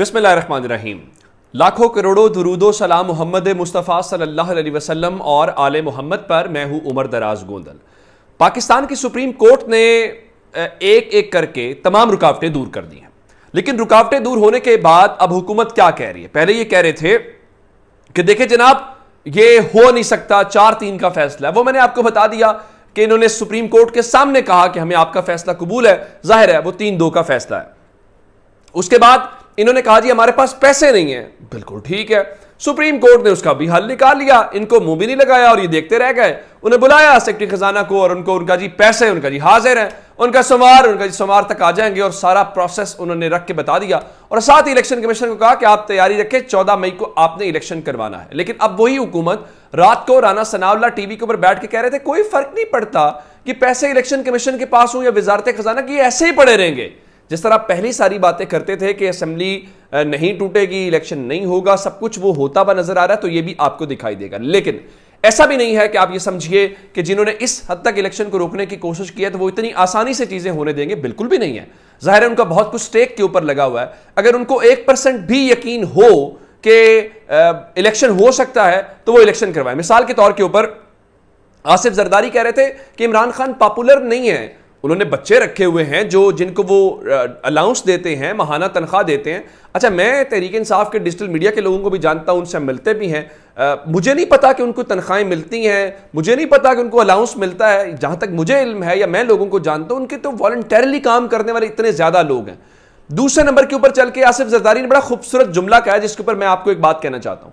बिसमीम लाखों करोड़ों दरूदो सलाम मोहम्मद मुस्तफ़ा सल्लल्लाहु अलैहि वसल्लम और आल मोहम्मद पर मैं हूं उमर दराज गोंदल पाकिस्तान की सुप्रीम कोर्ट ने एक एक करके तमाम रुकावटें दूर कर दी हैं लेकिन रुकावटें दूर होने के बाद अब हुकूमत क्या कह रही है पहले ये कह रहे थे कि देखे जनाब ये हो नहीं सकता चार तीन का फैसला वो मैंने आपको बता दिया कि इन्होंने सुप्रीम कोर्ट के सामने कहा कि हमें आपका फैसला कबूल है जाहिर है वो तीन दो का फैसला है उसके बाद इन्होंने कहा जी हमारे पास पैसे नहीं है बिल्कुल ठीक है सुप्रीम कोर्ट ने उसका भी हल निकाल लिया इनको मुंह भी नहीं लगाया और ये देखते रह गए उन्हें बुलाया सेक्रेटरी खजाना को और उनको उनका जी पैसे उनका जी हाजिर है उनका सोमवार उनका जी सोमवार तक आ जाएंगे और सारा प्रोसेस उन्होंने रख के बता दिया और साथ ही इलेक्शन कमीशन को कहा कि आप तैयारी रखें चौदह मई को आपने इलेक्शन करवाना है लेकिन अब वही हुकूमत रात को राना सनाउल्ला टीवी के ऊपर बैठ के कह रहे थे कोई फर्क नहीं पड़ता कि पैसे इलेक्शन कमीशन के पास हूं या वजारत खजाना की ऐसे ही पड़े रहेंगे जिस तरह पहली सारी बातें करते थे कि असेंबली नहीं टूटेगी इलेक्शन नहीं होगा सब कुछ वो होता हुआ नजर आ रहा है तो ये भी आपको दिखाई देगा लेकिन ऐसा भी नहीं है कि आप ये समझिए कि जिन्होंने इस हद तक इलेक्शन को रोकने की कोशिश की है तो वो इतनी आसानी से चीजें होने देंगे बिल्कुल भी नहीं है जाहिर है उनका बहुत कुछ स्टेक के ऊपर लगा हुआ है अगर उनको एक परसेंट भी यकीन हो कि इलेक्शन हो सकता है तो वो इलेक्शन करवाए मिसाल के तौर के ऊपर आसिफ जरदारी कह रहे थे कि इमरान खान पॉपुलर नहीं है उन्होंने बच्चे रखे हुए हैं जो जिनको वो अलाउंस देते हैं महाना तनख्वाह देते हैं अच्छा मैं तहरीक इंसाफ के डिजिटल मीडिया के लोगों को भी जानता हूँ उनसे मिलते भी हैं आ, मुझे नहीं पता कि उनको तनख्वाहें मिलती हैं मुझे नहीं पता कि उनको अलाउंस मिलता है जहाँ तक मुझे इल्म है या मैं लोगों को जानता हूँ उनके तो वॉल्टरली काम करने वाले इतने ज़्यादा लोग हैं दूसरे नंबर के ऊपर चल के आसिफ जरदारी ने बड़ा खूबसूरत जुमला कहा है जिसके ऊपर मैं आपको एक बात कहना चाहता हूँ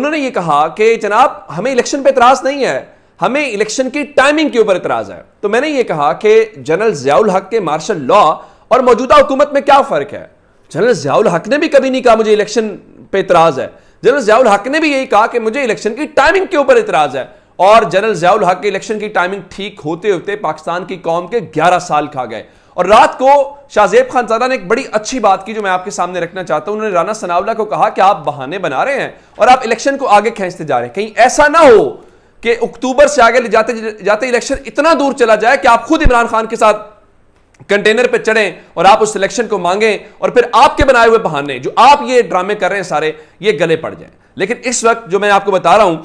उन्होंने ये कहा कि जनाब हमें इलेक्शन पर इतराज़ नहीं है हमें इलेक्शन की टाइमिंग के ऊपर इतराज है तो मैंने यह कहा कि जनरल जयाउल हक के मार्शल लॉ और मौजूदा हुकूमत में क्या फर्क है जनरल जयाउल हक ने भी कभी नहीं कहा मुझे इलेक्शन पे इतराज है जनरल जयाउल हक ने भी यही कहा कि मुझे इलेक्शन की टाइमिंग के ऊपर इतराज है और जनरल जयाउल हक के इलेक्शन की टाइमिंग ठीक होते होते पाकिस्तान की कौम के ग्यारह साल खा गए और रात को शाहजेब खान सादा ने एक बड़ी अच्छी बात की जो मैं आपके सामने रखना चाहता हूं उन्होंने राना सनावला को कहा कि आप बहाने बना रहे हैं और आप इलेक्शन को आगे खींचते जा रहे हैं कहीं ऐसा ना हो कि अक्टूबर से आगे जाते जाते इलेक्शन इतना दूर चला जाए कि आप खुद इमरान खान के साथ कंटेनर पे चढ़ें और आप उस सिलेक्शन को मांगें और फिर आपके बनाए हुए बहाने जो आप ये ड्रामे कर रहे हैं सारे ये गले पड़ जाए लेकिन इस वक्त जो मैं आपको बता रहा हूं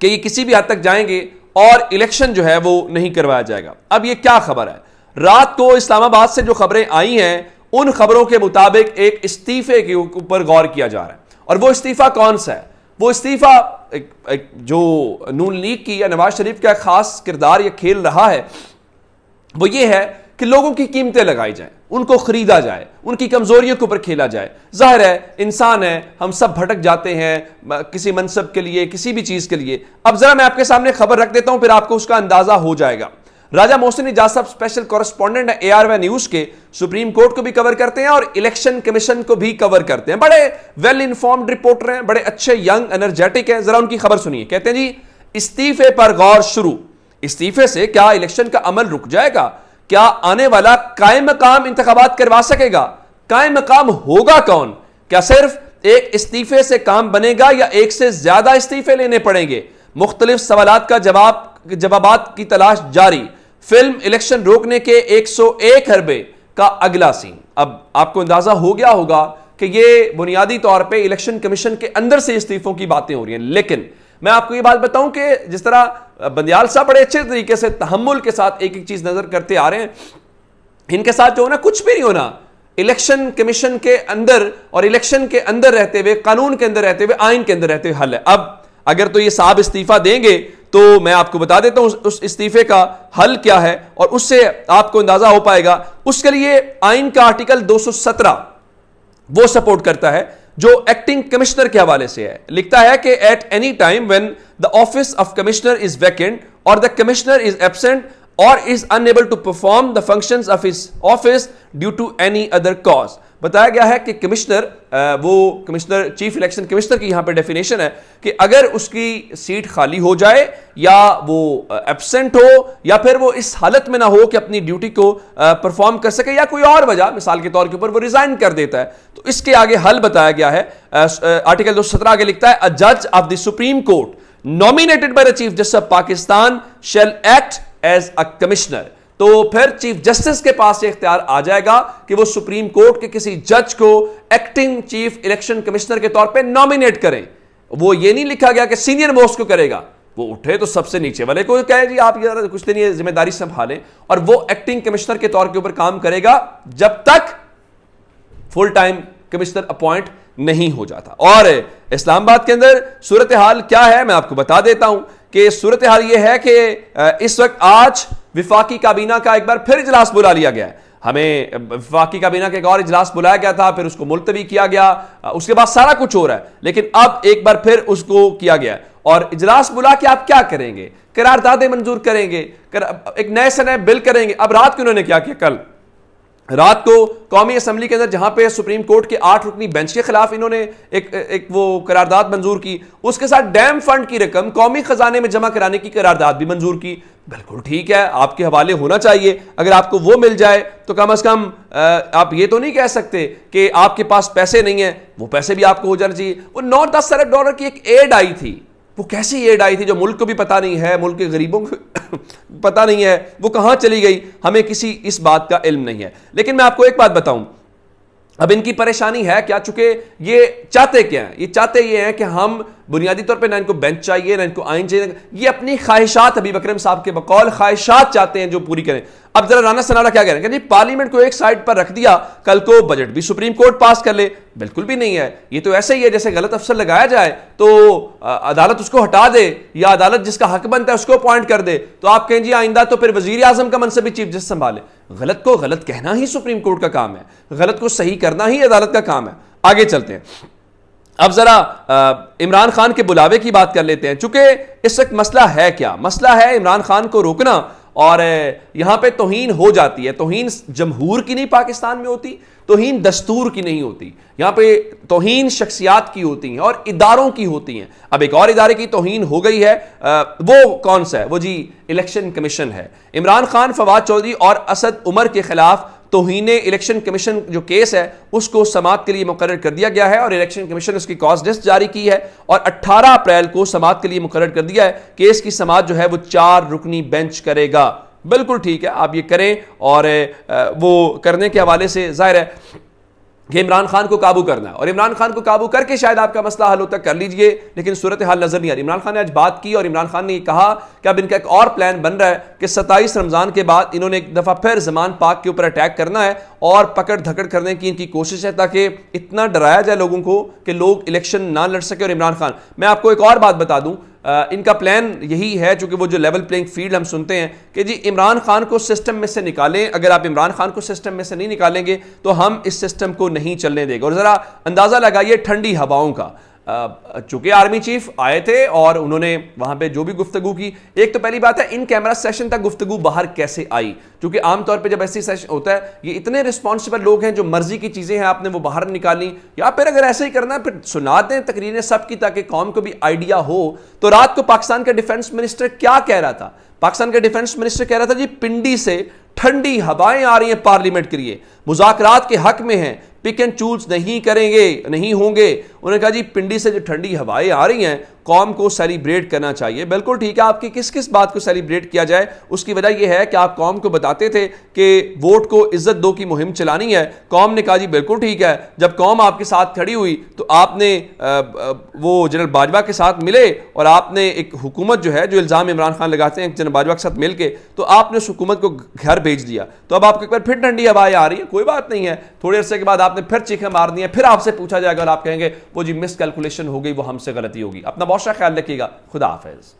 कि ये किसी भी हद तक जाएंगे और इलेक्शन जो है वो नहीं करवाया जाएगा अब ये क्या खबर है रात को इस्लामाबाद से जो खबरें आई हैं उन खबरों के मुताबिक एक इस्तीफे के ऊपर गौर किया जा रहा है और वो इस्तीफा कौन सा है वो इस्तीफ़ा एक, एक जो नून लीग की या नवाज शरीफ का ख़ास किरदार या खेल रहा है वो ये है कि लोगों की कीमतें लगाई जाएं उनको खरीदा जाए उनकी कमज़ोरियों के ऊपर खेला जाए जाहिर है इंसान है हम सब भटक जाते हैं किसी मनसब के लिए किसी भी चीज़ के लिए अब ज़रा मैं आपके सामने खबर रख देता हूं फिर आपको उसका अंदाज़ा हो जाएगा राजा मोहसिन एजाज स्पेशल कॉरेस्पॉन्डेंट है एआरवे न्यूज के सुप्रीम कोर्ट को भी कवर करते हैं और इलेक्शन कमीशन को भी कवर करते हैं बड़े वेल इन्फॉर्म्ड रिपोर्टर हैं बड़े अच्छे यंग एनर्जेटिक हैं जरा उनकी खबर सुनिए कहते हैं जी इस्तीफे पर गौर शुरू इस्तीफे से क्या इलेक्शन का अमल रुक जाएगा क्या आने वाला कायम मकाम इंतबात करवा सकेगा कायम मकाम होगा कौन क्या सिर्फ एक इस्तीफे से काम बनेगा या एक से ज्यादा इस्तीफे लेने पड़ेंगे मुख्तलिफ सवाल का जवाब जवाब की तलाश जारी फिल्म इलेक्शन रोकने के 101 हरबे का अगला सीन अब आपको अंदाजा हो गया होगा कि यह बुनियादी तौर पर इलेक्शन कमीशन के अंदर से इस्तीफों की बातें हो रही हैं लेकिन मैं आपको यह बात बताऊं कि जिस तरह बंदयाल साहब बड़े अच्छे तरीके से तहमुल के साथ एक एक चीज नजर करते आ रहे हैं इनके साथ जो होना कुछ भी नहीं होना इलेक्शन कमीशन के अंदर और इलेक्शन के अंदर रहते हुए कानून के अंदर रहते हुए आइन के अंदर रहते हुए हल है अब अगर तो ये साहब इस्तीफा देंगे तो मैं आपको बता देता हूं उस, इस्तीफे का हल क्या है और उससे आपको अंदाजा हो पाएगा उसके लिए आइन का आर्टिकल 217 वो सपोर्ट करता है जो एक्टिंग कमिश्नर के हवाले से है लिखता है कि at any time when the office of commissioner is vacant or the commissioner is absent or is unable to perform the function of his office due to any other cause बताया गया है कि कमिश्नर वो commissioner chief election commissioner की यहां पे definition है कि अगर उसकी सीट खाली हो जाए या वो एबसेंट हो या फिर वो इस हालत में ना हो कि अपनी ड्यूटी को परफॉर्म कर सके या कोई और वजह मिसाल के तौर के ऊपर वो रिजाइन कर देता है तो इसके आगे हल बताया गया है आर्टिकल दो सत्रह आगे लिखता है अ जज of the supreme court nominated by the chief justice of Pakistan shall act as a commissioner तो फिर चीफ जस्टिस के पास ये इख्तियार आ जाएगा कि वो सुप्रीम कोर्ट के किसी जज को एक्टिंग चीफ इलेक्शन कमिश्नर के तौर पे नॉमिनेट करें वो ये नहीं लिखा गया कि सीनियर मोस्ट को करेगा वो उठे तो सबसे नीचे वाले को कहे जी आप ये कुछ दिन ये जिम्मेदारी संभालें और वो एक्टिंग कमिश्नर के तौर के ऊपर काम करेगा जब तक फुल टाइम कमिश्नर अपॉइंट नहीं हो जाता और इस्लामाबाद के अंदर सूरत हाल क्या है मैं आपको बता देता हूं कि सूरत हाल यह है कि इस वक्त आज विफाकी काबीना का एक बार फिर इजलास बुला लिया गया है हमें विफाकी काबीना का एक और इजलास बुलाया गया था फिर उसको मुलतवी किया गया उसके बाद सारा कुछ हो रहा है लेकिन अब एक बार फिर उसको किया गया और इजलास बुला के आप क्या करेंगे करारदादे मंजूर करेंगे कर, एक नए से नए बिल करेंगे अब रात को उन्होंने क्या किया कल रात को कौमी असम्बली के अंदर जहां पे सुप्रीम कोर्ट के आठ रुकनी बेंच के खिलाफ इन्होंने एक एक वो करारदाद मंजूर की उसके साथ डैम फंड की रकम कौमी खजाने में जमा कराने की करारदाद भी मंजूर की बिल्कुल ठीक है आपके हवाले होना चाहिए अगर आपको वो मिल जाए तो कम अज कम आप ये तो नहीं कह सकते कि आपके पास पैसे नहीं है वो पैसे भी आपको हो जाना चाहिए वो नौ दस अरब डॉलर की एक एड आई थी वो कैसी एड आई थी जो मुल्क को भी पता नहीं है मुल्क के गरीबों को पता नहीं है वो कहाँ चली गई हमें किसी इस बात का इल्म नहीं है लेकिन मैं आपको एक बात बताऊं अब इनकी परेशानी है क्या चूंकि ये चाहते क्या हैं ये चाहते ये हैं कि हम बुनियादी तौर पर ना इनको बेंच चाहिए ना इनको आइन चाहिए ये अपनी ख्वाहिशात अभी बकरम साहब के बकौल ख्वाहिशात चाहते हैं जो पूरी करें अब जरा राना सनाला क्या करें रहे पार्लियामेंट को एक साइड पर रख दिया कल को बजट भी सुप्रीम कोर्ट पास कर ले बिल्कुल भी नहीं है ये तो ऐसे ही है जैसे गलत अफसर लगाया जाए तो अदालत उसको हटा दे या अदालत जिसका हक बनता है उसको अपॉइंट कर दे तो आप कहें जी आइंदा तो फिर वजीर आजम का मनसबी चीफ जस्टिस संभाले गलत को गलत कहना ही सुप्रीम कोर्ट का काम है गलत को सही करना ही अदालत का काम है आगे चलते हैं अब जरा इमरान खान के बुलावे की बात कर लेते हैं चूंकि इस वक्त मसला है क्या मसला है इमरान खान को रोकना और यहाँ पे तोहन हो जाती है तोहन जमहूर की नहीं पाकिस्तान में होती तोहन दस्तूर की नहीं होती यहाँ पे तोहन शख्सियात की होती हैं और इदारों की होती हैं अब एक और इदारे की तोहन हो गई है वो कौन सा है वो जी इलेक्शन कमीशन है इमरान खान फवाद चौधरी और असद उमर के खिलाफ तोहन इलेक्शन कमीशन जो केस है उसको समात के लिए मुकर कर दिया गया है और इलेक्शन कमीशन उसकी कॉज लिस्ट जारी की है और 18 अप्रैल को समात के लिए मुकर कर दिया है केस की समात जो है वो चार रुकनी बेंच करेगा बिल्कुल ठीक है आप ये करें और वो करने के हवाले से जाहिर है कि इमरान खान को काबू करना है और इमरान खान को काबू करके शायद आपका मसला हल तक कर लीजिए लेकिन सूरत हाल नजर नहीं आ रही इमरान खान ने आज बात की और इमरान खान ने कहा कि अब इनका एक और प्लान बन रहा है कि सत्ताईस रमजान के बाद इन्होंने एक दफा फिर जमान पाक के ऊपर अटैक करना है और पकड़ धकड़ करने की इनकी कोशिश है ताकि इतना डराया जाए लोगों को कि लोग इलेक्शन ना लड़ सके और इमरान खान मैं आपको एक और बात बता दूं इनका प्लान यही है चूंकि वो जो लेवल प्लेइंग फील्ड हम सुनते हैं कि जी इमरान खान को सिस्टम में से निकालें अगर आप इमरान खान को सिस्टम में से नहीं निकालेंगे तो हम इस सिस्टम को नहीं चलने देंगे और ज़रा अंदाज़ा लगाइए ठंडी हवाओं का चूंकि आर्मी चीफ आए थे और उन्होंने वहां पे जो भी गुफ्तगु की एक तो पहली बात है इन कैमरा सेशन तक गुफ्तगु बाहर कैसे आई क्योंकि आमतौर पे जब ऐसी सेशन होता है ये इतने रिस्पॉन्सिबल लोग हैं जो मर्जी की चीज़ें हैं आपने वो बाहर निकाली या फिर अगर ऐसे ही करना है फिर सुना दें तकरीरें सबकी ताकि कौम को भी आइडिया हो तो रात को पाकिस्तान का डिफेंस मिनिस्टर क्या कह रहा था पाकिस्तान का डिफेंस मिनिस्टर कह रहा था जी पिंडी से ठंडी हवाएं आ रही हैं पार्लियामेंट के लिए मुजाकरात के हक में हैं पिक एंड चूज नहीं करेंगे नहीं होंगे उन्होंने कहा जी पिंडी से जो ठंडी हवाएं आ रही हैं कौम को सेलिब्रेट करना चाहिए बिल्कुल ठीक है आपकी किस किस बात को सेलिब्रेट किया जाए उसकी वजह यह है कि आप कौम को बताते थे कि वोट को इज्जत दो की मुहिम चलानी है कौम ने कहा जी बिल्कुल ठीक है जब कौम आपके साथ खड़ी हुई तो आपने वो जनरल बाजवा के साथ मिले और आपने एक हुकूमत जो है जो इल्ज़ाम इमरान खान लगाते हैं जनरल बाजवा के साथ मिल तो आपने उस हुकूमत को घर भेज दिया तो अब आपको एक बार फिर ठंडी हवाएं आ रही है कोई बात नहीं है थोड़ी अरसे के बाद आपने फिर चीखें मार दी है फिर आपसे पूछा जाएगा और आप कहेंगे वो जी मिस कैलकुलेशन हो गई वो हमसे गलती होगी अपना बहुत सा ख्याल रखिएगा खुदा हाफिज़